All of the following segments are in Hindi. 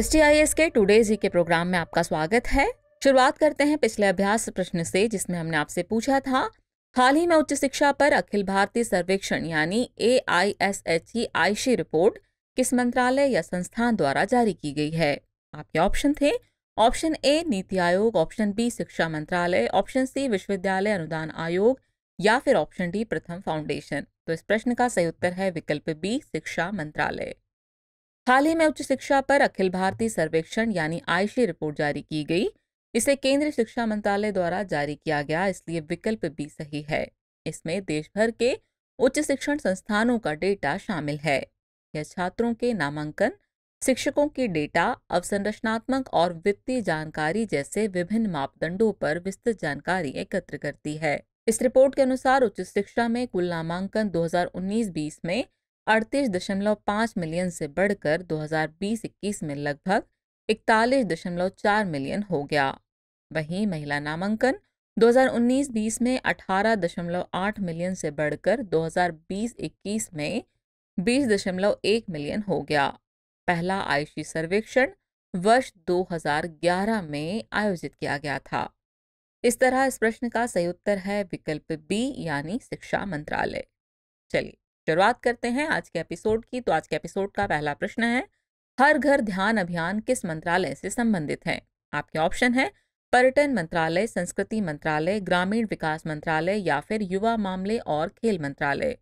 दृष्टि आई एस के टुडे जी के प्रोग्राम में आपका स्वागत है शुरुआत करते हैं पिछले अभ्यास प्रश्न से जिसमें हमने आपसे पूछा था हाल ही में उच्च शिक्षा पर अखिल भारतीय सर्वेक्षण यानी A e I S H की आयशी रिपोर्ट किस मंत्रालय या संस्थान द्वारा जारी की गई है आपके ऑप्शन थे ऑप्शन ए नीति आयोग ऑप्शन बी शिक्षा मंत्रालय ऑप्शन सी विश्वविद्यालय अनुदान आयोग या फिर ऑप्शन डी प्रथम फाउंडेशन तो इस प्रश्न का सही उत्तर है विकल्प बी शिक्षा मंत्रालय हाल ही में उच्च शिक्षा पर अखिल भारतीय सर्वेक्षण यानी आयशी रिपोर्ट जारी की गई इसे केंद्रीय शिक्षा मंत्रालय द्वारा जारी किया गया इसलिए विकल्प भी सही है इसमें देश भर के उच्च शिक्षण संस्थानों का डेटा शामिल है यह छात्रों के नामांकन शिक्षकों की डेटा अवसंरचनात्मक और वित्तीय जानकारी जैसे विभिन्न मापदंडों पर विस्तृत जानकारी एकत्र करती है इस रिपोर्ट के अनुसार उच्च शिक्षा में कुल नामांकन 2019-20 में 38.5 मिलियन से बढ़कर 2020-21 में लगभग 41.4 मिलियन हो गया वहीं महिला नामांकन 2019-20 में 18.8 मिलियन से बढ़कर 2020-21 में 20.1 मिलियन हो गया पहला आयुषी सर्वेक्षण वर्ष 2011 में आयोजित किया गया था इस तरह इस प्रश्न का सही उत्तर है विकल्प बी यानी शिक्षा मंत्रालय चलिए शुरुआत करते हैं आज के एपिसोड की तो आज के एपिसोड का पहला प्रश्न है हर घर ध्यान अभियान किस मंत्रालय से संबंधित है आपके ऑप्शन है पर्यटन मंत्रालय संस्कृति मंत्रालय ग्रामीण विकास मंत्रालय या फिर युवा मामले और खेल मंत्रालय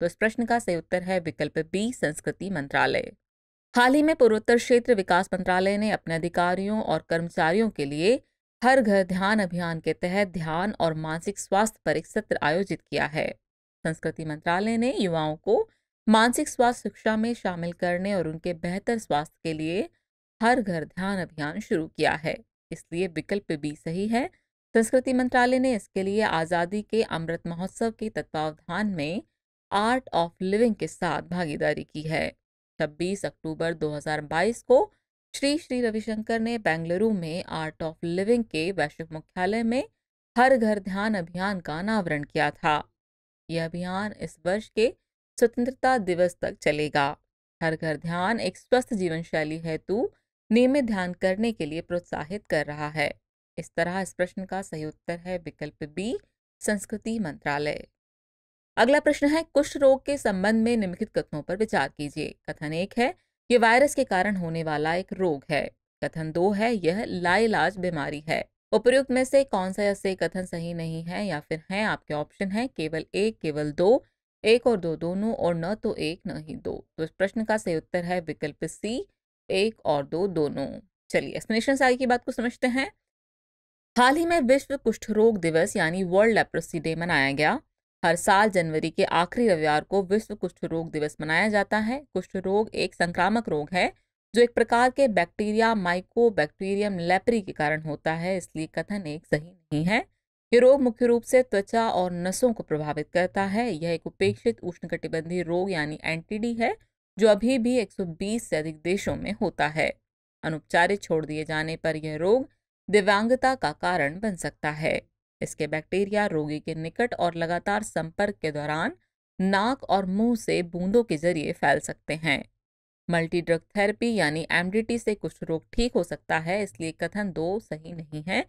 तो इस प्रश्न का सही उत्तर है विकल्प बी संस्कृति मंत्रालय हाल ही में पूर्वोत्तर क्षेत्र विकास मंत्रालय ने अपने अधिकारियों और कर्मचारियों के लिए हर घर ध्यान अभियान के तहत ध्यान और मानसिक स्वास्थ्य पर एक सत्र आयोजित किया है संस्कृति मंत्रालय ने युवाओं को मानसिक स्वास्थ्य शिक्षा में शामिल करने और उनके बेहतर स्वास्थ्य के लिए हर घर ध्यान अभियान शुरू किया है इसलिए विकल्प भी सही है संस्कृति मंत्रालय ने इसके लिए आज़ादी के अमृत महोत्सव के तत्वावधान में आर्ट ऑफ लिविंग के साथ भागीदारी की है 26 अक्टूबर 2022 को श्री श्री रविशंकर ने बेंगलुरु में आर्ट ऑफ लिविंग के वैश्विक मुख्यालय में हर घर ध्यान अभियान का अनावरण किया था यह अभियान इस वर्ष के स्वतंत्रता दिवस तक चलेगा हर घर ध्यान एक स्वस्थ जीवन शैली हेतु नियमित ध्यान करने के लिए प्रोत्साहित कर रहा है इस तरह इस प्रश्न का सही उत्तर है विकल्प बी संस्कृति मंत्रालय अगला प्रश्न है कुष्ठ रोग के संबंध में निम्नलिखित कथनों पर विचार कीजिए कथन एक है यह वायरस के कारण होने वाला एक रोग है कथन दो है यह लाइलाज बीमारी है उपयुक्त में से कौन सा ऐसे कथन सही नहीं है या फिर है आपके ऑप्शन है केवल एक केवल दो एक और दो दोनों और न तो एक न ही दो तो इस प्रश्न का सही उत्तर है विकल्प सी एक और दो दोनों चलिए एक्सप्लेनेशन से आगे की बात को समझते हैं हाल ही में विश्व कुष्ठ रोग दिवस यानी वर्ल्ड लेप्रोसी डे मनाया गया हर साल जनवरी के आखिरी रविवार को विश्व कुष्ठ रोग दिवस मनाया जाता है कुष्ठ रोग एक संक्रामक रोग है जो एक प्रकार के बैक्टीरिया बैक्टीरियम लेपरी के कारण होता है इसलिए कथन एक सही नहीं है ये रोग मुख्य रूप से त्वचा और नसों को प्रभावित करता है यह एक उपेक्षित उष्णकटिबंधीय रोग यानी एंटीडी है जो अभी भी 120 से अधिक देशों में होता है अनुपचारित छोड़ दिए जाने पर यह रोग दिव्यांगता का कारण बन सकता है इसके बैक्टीरिया रोगी के निकट और लगातार संपर्क के दौरान नाक और मुंह से बूंदों के जरिए फैल सकते हैं मल्टी ड्रग थेरेपी यानी एमडीटी से कुछ रोग ठीक हो सकता है इसलिए कथन दो सही नहीं है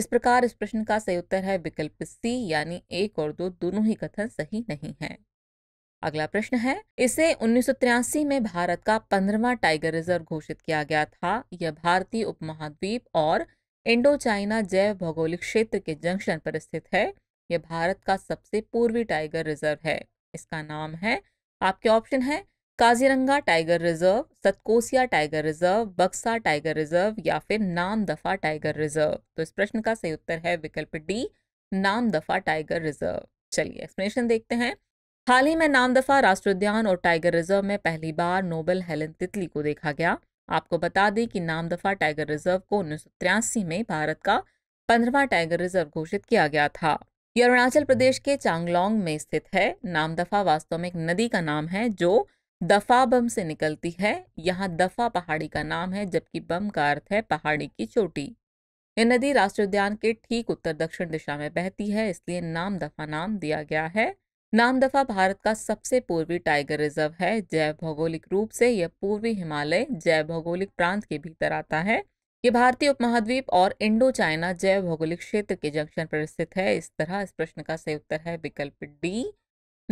इस प्रकार इस प्रश्न का सही उत्तर है विकल्प सी यानी एक और दो दोनों ही कथन सही नहीं है अगला प्रश्न है इसे उन्नीस में भारत का पंद्रवा टाइगर रिजर्व घोषित किया गया था यह भारतीय उपमहाद्वीप और इंडो चाइना जैव भौगोलिक क्षेत्र के जंक्शन पर स्थित है यह भारत का सबसे पूर्वी टाइगर रिजर्व है इसका नाम है आपके ऑप्शन है Kaziranga tiger reserve Satkosia tiger reserve Buxa tiger reserve या फिर नामदफा टाइगर रिजर्व तो इस प्रश्न का सही उत्तर है विकल्प डी नामदफा टाइगर रिजर्व चलिए एक्सप्लेनेशन देखते हैं हाल ही में नामदफा राष्ट्र उद्यान और टाइगर रिजर्व में पहली बार नोबेल हेलन तितली को देखा गया आपको बता दें कि नामदफा टाइगर रिजर्व को उन्नीस में भारत का पंद्रवा टाइगर रिजर्व घोषित किया गया था ये अरुणाचल प्रदेश के चांगलोंग में स्थित है नामदफा वास्तव में एक नदी का नाम है जो दफा बम से निकलती है यहाँ दफा पहाड़ी का नाम है जबकि बम का अर्थ है पहाड़ी की चोटी यह नदी राष्ट्रीय उद्यान के ठीक उत्तर दक्षिण दिशा में बहती है इसलिए नाम दफा नाम दिया गया है नामदफा भारत का सबसे पूर्वी टाइगर रिजर्व है जैव भौगोलिक रूप से यह पूर्वी हिमालय जैव भौगोलिक प्रांत के भीतर आता है ये भारतीय उपमहाद्वीप और इंडो चाइना जैव भौगोलिक क्षेत्र के जंक्शन पर स्थित है इस तरह इस प्रश्न का सही उत्तर है विकल्प डी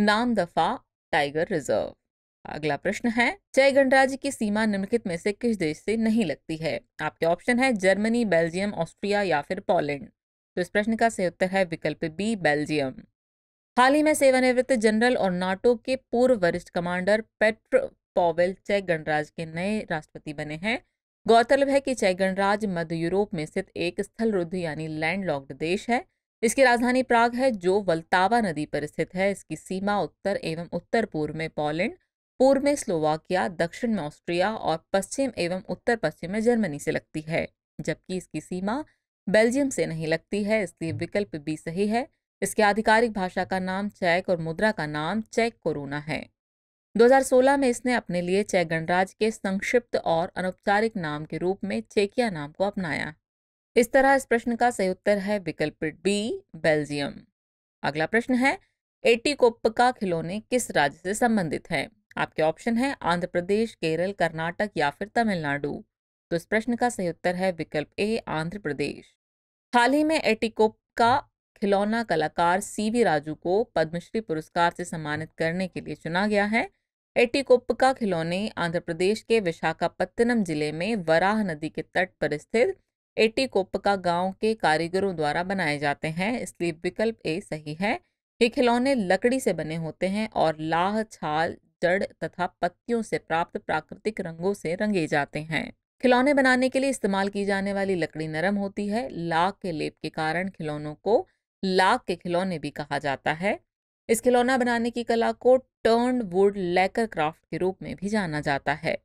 नामदफा टाइगर रिजर्व अगला प्रश्न है चय गणराज्य की सीमा निम्नलिखित में से किस देश से नहीं लगती है आपके ऑप्शन है जर्मनी बेल्जियम ऑस्ट्रिया या फिर पोलैंड तो इस प्रश्न का सही उत्तर है विकल्प बी बेल्जियम हाल ही में सेवानिवृत्त जनरल और नाटो के पूर्व वरिष्ठ कमांडर पेट्र पॉवेल चेक गणराज के नए राष्ट्रपति बने हैं गौरतलब है कि चेक गणराज मध्य यूरोप में स्थित एक स्थल रुद्ध यानी लैंडलॉक्ड देश है इसकी राजधानी प्राग है जो वल्तावा नदी पर स्थित है इसकी सीमा उत्तर एवं उत्तर पूर्व में पोलैंड पूर्व में स्लोवाकिया दक्षिण में ऑस्ट्रिया और पश्चिम एवं उत्तर पश्चिम में जर्मनी से लगती है जबकि इसकी सीमा बेल्जियम से नहीं लगती है इसलिए विकल्प बी सही है इसके आधिकारिक भाषा का नाम चैक और मुद्रा का नाम चेक कोरोना है 2016 में इसने अपने लिए चेक गणराज्य के संक्षिप्त और अनौपचारिक नाम के रूप में चेकिया नाम को अपनाया इस तरह इस प्रश्न का सही उत्तर है विकल्प बी बेल्जियम अगला प्रश्न है एटी कोप्प का खिलौने किस राज्य से संबंधित है आपके ऑप्शन है आंध्र प्रदेश केरल कर्नाटक या फिर तमिलनाडु तो इस प्रश्न का सही उत्तर है विकल्प ए आंध्र प्रदेश हाल ही में एटिकोप का खिलौना कलाकार सीवी राजू को पद्मश्री पुरस्कार से सम्मानित करने के लिए चुना गया है का खिलौने आंध्र प्रदेश के विशाखापत्तनम जिले में वराह नदी के तट पर स्थित एटिकोप्पका गांव के कारीगरों द्वारा बनाए जाते हैं इसलिए विकल्प ए सही है ये खिलौने लकड़ी से बने होते हैं और लाह छाल जड़ तथा पत्तियों से प्राप्त प्राकृतिक रंगों से रंगे जाते हैं खिलौने बनाने के लिए इस्तेमाल की जाने वाली लकड़ी नरम होती है लाख के लेप के कारण खिलौनों को लाख के खिलौने भी कहा जाता है इस खिलौना बनाने की कला को टर्न वुड लेकर क्राफ्ट के रूप में भी जाना जाता है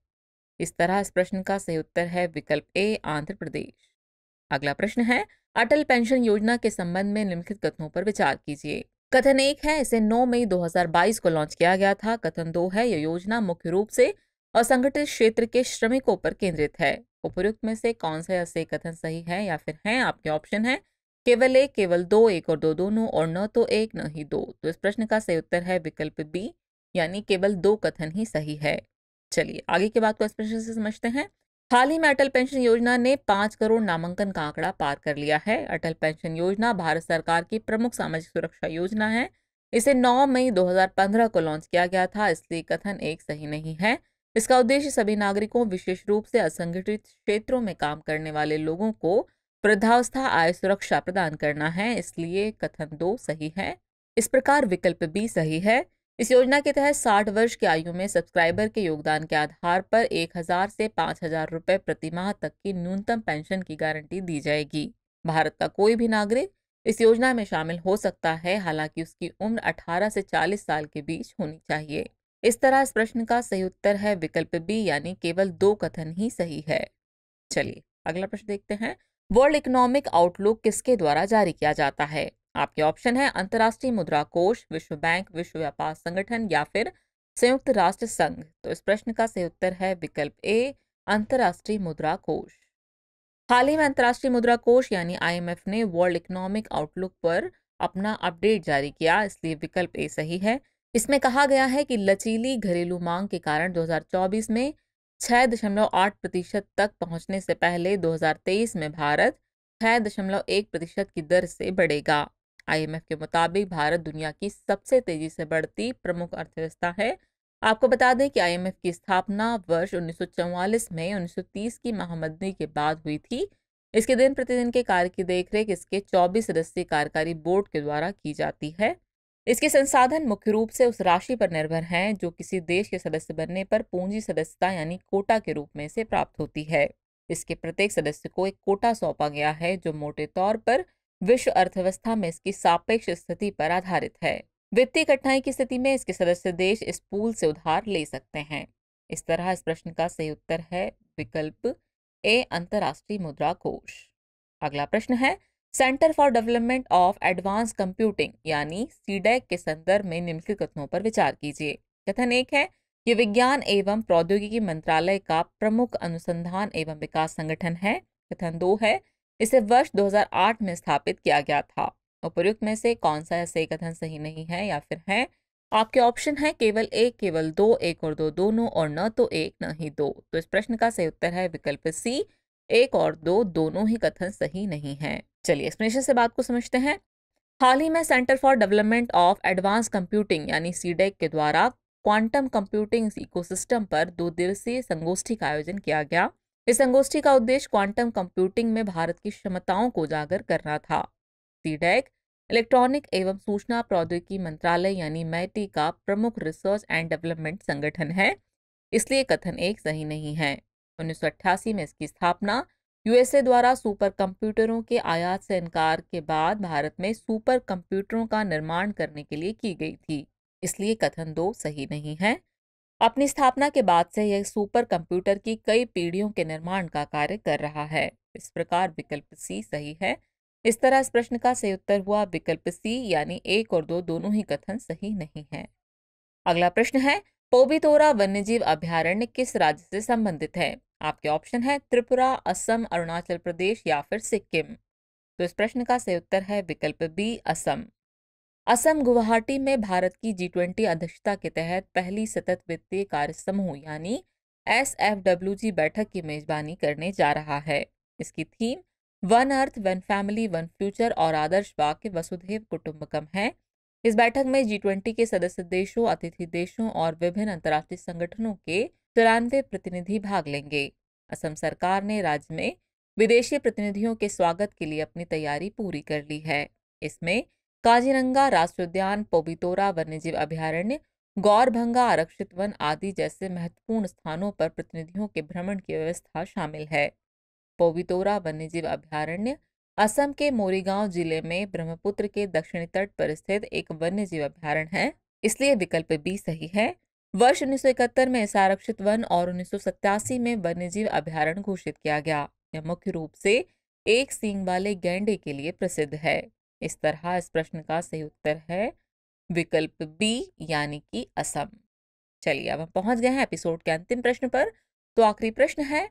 इस तरह इस प्रश्न का सही उत्तर है विकल्प ए आंध्र प्रदेश अगला प्रश्न है अटल पेंशन योजना के संबंध में निम्नलिखित कथनों पर विचार कीजिए कथन एक है इसे 9 मई 2022 को लॉन्च किया गया था कथन दो है यह योजना मुख्य रूप से असंगठित क्षेत्र के श्रमिकों पर केंद्रित है उपयुक्त में से कौन सा ऐसे कथन सही है या फिर है आपके ऑप्शन है केवल एक केवल दो एक और दो दोनों और न तो एक न ही दो तो इस प्रश्न का सही उत्तर है विकल्प बी यानी केवल दो कथन ही सही है चलिए आगे की बात को इस प्रश्न से समझते हैं हाल ही में अटल पेंशन योजना ने पांच करोड़ नामांकन का आंकड़ा पार कर लिया है अटल पेंशन योजना भारत सरकार की प्रमुख सामाजिक सुरक्षा योजना है इसे 9 मई 2015 को लॉन्च किया गया था इसलिए कथन एक सही नहीं है इसका उद्देश्य सभी नागरिकों विशेष रूप से असंगठित क्षेत्रों में काम करने वाले लोगों को वृद्धावस्था आय सुरक्षा प्रदान करना है इसलिए कथन दो सही है इस प्रकार विकल्प बी सही है इस योजना के तहत साठ वर्ष की आयु में सब्सक्राइबर के योगदान के आधार पर एक हजार से पाँच हजार रुपये प्रति माह तक की न्यूनतम पेंशन की गारंटी दी जाएगी भारत का कोई भी नागरिक इस योजना में शामिल हो सकता है हालांकि उसकी उम्र 18 से 40 साल के बीच होनी चाहिए इस तरह इस प्रश्न का सही उत्तर है विकल्प बी यानी केवल दो कथन ही सही है चलिए अगला प्रश्न देखते हैं वर्ल्ड इकोनॉमिक आउटलुक किसके द्वारा जारी किया जाता है आपके ऑप्शन है अंतर्राष्ट्रीय मुद्रा कोष विश्व बैंक विश्व व्यापार संगठन या फिर संयुक्त राष्ट्र संघ तो इस प्रश्न का सही उत्तर है विकल्प ए अंतर्राष्ट्रीय मुद्रा कोष हाल ही में अंतर्राष्ट्रीय मुद्रा कोष यानी आईएमएफ ने वर्ल्ड इकोनॉमिक आउटलुक पर अपना अपडेट जारी किया इसलिए विकल्प ए सही है इसमें कहा गया है कि लचीली घरेलू मांग के कारण 2024 में 6.8 प्रतिशत तक पहुंचने से पहले 2023 में भारत 6.1 प्रतिशत की दर से बढ़ेगा आईएमएफ के मुताबिक भारत दुनिया की सबसे तेजी से बढ़ती प्रमुख अर्थव्यवस्था है आपको बता दें कि आईएमएफ की स्थापना वर्ष 1944 में 1930 की महामंदी के बाद हुई थी इसके दिन प्रतिदिन के कार्य की देखरेख इसके 24 सदस्यीय कार्यकारी बोर्ड के द्वारा की जाती है इसके संसाधन मुख्य रूप से उस राशि पर निर्भर हैं जो किसी देश के सदस्य बनने पर पूंजी सदस्यता यानी कोटा के रूप में से प्राप्त होती है इसके प्रत्येक सदस्य को एक कोटा सौंपा गया है जो मोटे तौर पर विश्व अर्थव्यवस्था में इसकी सापेक्ष स्थिति पर आधारित है वित्तीय कठिनाई की स्थिति में इसके सदस्य देश इस पूल से उधार ले सकते हैं इस तरह इस प्रश्न का सही उत्तर है विकल्प ए अंतर्राष्ट्रीय मुद्रा कोष अगला प्रश्न है centre for development of advance computing यानी सीडेक e के संदर्भ में निम्नलिखित कथनों पर विचार कीजिए कथन एक है ये विज्ञान एवं प्रौद्योगिकी मंत्रालय का प्रमुख अनुसंधान एवं विकास संगठन है कथन दो है इसे वर्ष 2008 में स्थापित किया गया था उपयुक्त में से कौन सा ऐसे कथन सही नहीं है या फिर है आपके ऑप्शन है केवल एक केवल दो एक और दो दोनों और न तो एक न ही दो तो इस प्रश्न का सही उत्तर है विकल्प सी एक और दो दोनों ही कथन सही नहीं है चलिए एक्सप्लेनेशन से बात को समझते हैं हाल ही में centre for development of advance computing यानी सीडेक e के द्वारा क्वांटम कंप्यूटिंग इकोसिस्टम पर दो दिवसीय संगोष्ठी का आयोजन किया गया इस संगोष्ठी का उद्देश्य क्वांटम कंप्यूटिंग में भारत की क्षमताओं को उजागर करना था सीडेक इलेक्ट्रॉनिक e एवं सूचना प्रौद्योगिकी मंत्रालय यानी मैटी का प्रमुख रिसर्च एंड डेवलपमेंट संगठन है इसलिए कथन एक सही नहीं है उन्नीस में इसकी स्थापना यूएसए द्वारा सुपर कंप्यूटरों के आयात से इनकार के बाद भारत में सुपर कंप्यूटरों का निर्माण करने के लिए की गई थी इसलिए कथन दो सही नहीं है अपनी स्थापना के बाद से यह सुपर कंप्यूटर की कई पीढ़ियों के निर्माण का कार्य कर रहा है इस प्रकार विकल्प सी सही है इस तरह इस प्रश्न का सही उत्तर हुआ विकल्प सी यानी एक और दो दोनों ही कथन सही नहीं है अगला प्रश्न है पोबितोरा वन्यजीव अभ्यारण्य किस राज्य से संबंधित है आपके ऑप्शन है त्रिपुरा असम अरुणाचल प्रदेश या फिर सिक्किम तो इस प्रश्न का सही उत्तर है विकल्प बी असम असम गुवाहाटी में भारत की जी ट्वेंटी अध्यक्षता के तहत पहली सतत वित्तीय कार्य समूह यानी एस एफ डब्ल्यू जी बैठक की मेजबानी करने जा रहा है इसकी theme one earth one family one future और आदर्श वाक्य वसुधेव कुटुम्बकम है इस बैठक में जी ट्वेंटी के सदस्य देशों अतिथि देशों और विभिन्न अंतर्राष्ट्रीय संगठनों के तिरानवे प्रतिनिधि भाग लेंगे असम सरकार ने राज्य में विदेशी प्रतिनिधियों के स्वागत के लिए अपनी तैयारी पूरी कर ली है इसमें काजीरंगा राष्ट्रीय उद्यान पोबितोरा वन्यजीव अभ्यारण्य गौरभंगा आरक्षित वन आदि जैसे महत्वपूर्ण स्थानों पर प्रतिनिधियों के भ्रमण की व्यवस्था शामिल है पोबितोरा वन्यजीव अभ्यारण्य असम के मोरीगांव जिले में ब्रह्मपुत्र के दक्षिणी तट पर स्थित एक जीव अभ्यारण्य है इसलिए विकल्प बी सही है वर्ष उन्नीस में इस आरक्षित वन और उन्नीस में वन्यजीव अभ्यारण्य घोषित किया गया यह मुख्य रूप से एक सींग वाले गैंडे के लिए प्रसिद्ध है इस तरह इस प्रश्न का सही उत्तर है विकल्प बी यानी कि असम चलिए अब हम पहुंच गए हैं एपिसोड के अंतिम प्रश्न पर तो आखिरी प्रश्न है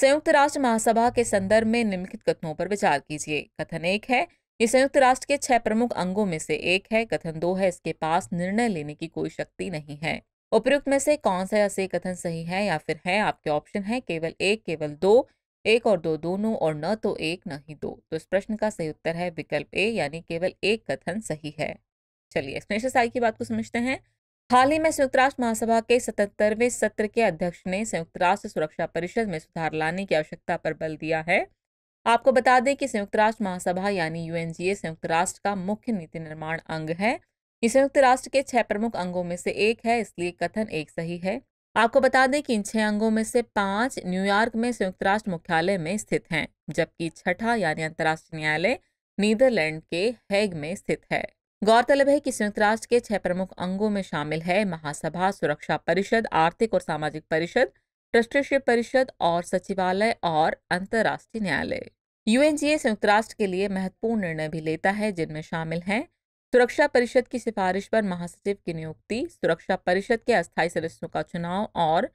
संयुक्त राष्ट्र महासभा के संदर्भ में निम्नलिखित कथनों पर विचार कीजिए कथन एक है ये संयुक्त राष्ट्र के छह प्रमुख अंगों में से एक है कथन दो है इसके पास निर्णय लेने की कोई शक्ति नहीं है उपयुक्त में से कौन सा ऐसे कथन सही है या फिर है आपके ऑप्शन है केवल एक केवल दो एक और दो दोनों और न तो एक न ही दो तो इस प्रश्न का सही उत्तर है विकल्प ए यानी केवल एक कथन सही है चलिए एक्सप्लेनेशन साई की बात को समझते हैं हाल ही में संयुक्त राष्ट्र महासभा के सतहत्तरवें सत्र के अध्यक्ष ने संयुक्त राष्ट्र सुरक्षा परिषद में सुधार लाने की आवश्यकता पर बल दिया है आपको बता दें कि संयुक्त राष्ट्र महासभा यानी यूएनजीए संयुक्त राष्ट्र का मुख्य नीति निर्माण अंग है ये संयुक्त राष्ट्र के छह प्रमुख अंगों में से एक है इसलिए कथन एक सही है आपको बता दें कि इन छह अंगों में से पांच न्यूयॉर्क में संयुक्त राष्ट्र मुख्यालय में स्थित हैं जबकि छठा यानी अंतर्राष्ट्रीय न्यायालय नीदरलैंड के हैग में स्थित है गौरतलब है कि संयुक्त राष्ट्र के छह प्रमुख अंगों में शामिल है महासभा सुरक्षा परिषद आर्थिक और सामाजिक परिषद ट्रस्टीशिप परिषद और सचिवालय और अंतर्राष्ट्रीय न्यायालय यूएनजीए संयुक्त राष्ट्र के लिए महत्वपूर्ण निर्णय भी लेता है जिनमें शामिल हैं सुरक्षा परिषद की सिफारिश पर महासचिव की नियुक्ति सुरक्षा परिषद के अस्थायी सदस्यों का चुनाव और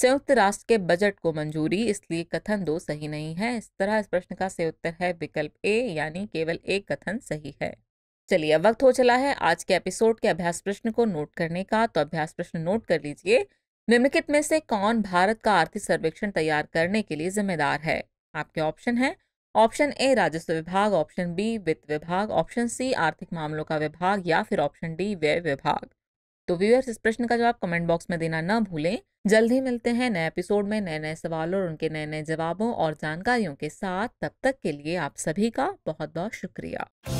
संयुक्त राष्ट्र के बजट को मंजूरी इसलिए कथन दो सही नहीं है इस तरह इस प्रश्न का सही उत्तर है विकल्प ए यानी केवल एक कथन सही है चलिए अब वक्त हो चला है आज के एपिसोड के अभ्यास प्रश्न को नोट करने का तो अभ्यास प्रश्न नोट कर लीजिए निम्नलिखित में से कौन भारत का आर्थिक सर्वेक्षण तैयार करने के लिए जिम्मेदार है आपके ऑप्शन है ऑप्शन ए राजस्व विभाग ऑप्शन बी वित्त विभाग ऑप्शन सी आर्थिक मामलों का विभाग या फिर ऑप्शन डी व्यय विभाग तो व्यूअर्स इस प्रश्न का जवाब कमेंट बॉक्स में देना न भूलें जल्द ही मिलते हैं नए एपिसोड में नए नए सवालों और उनके नए नए जवाबों और जानकारियों के साथ तब तक के लिए आप सभी का बहुत बहुत शुक्रिया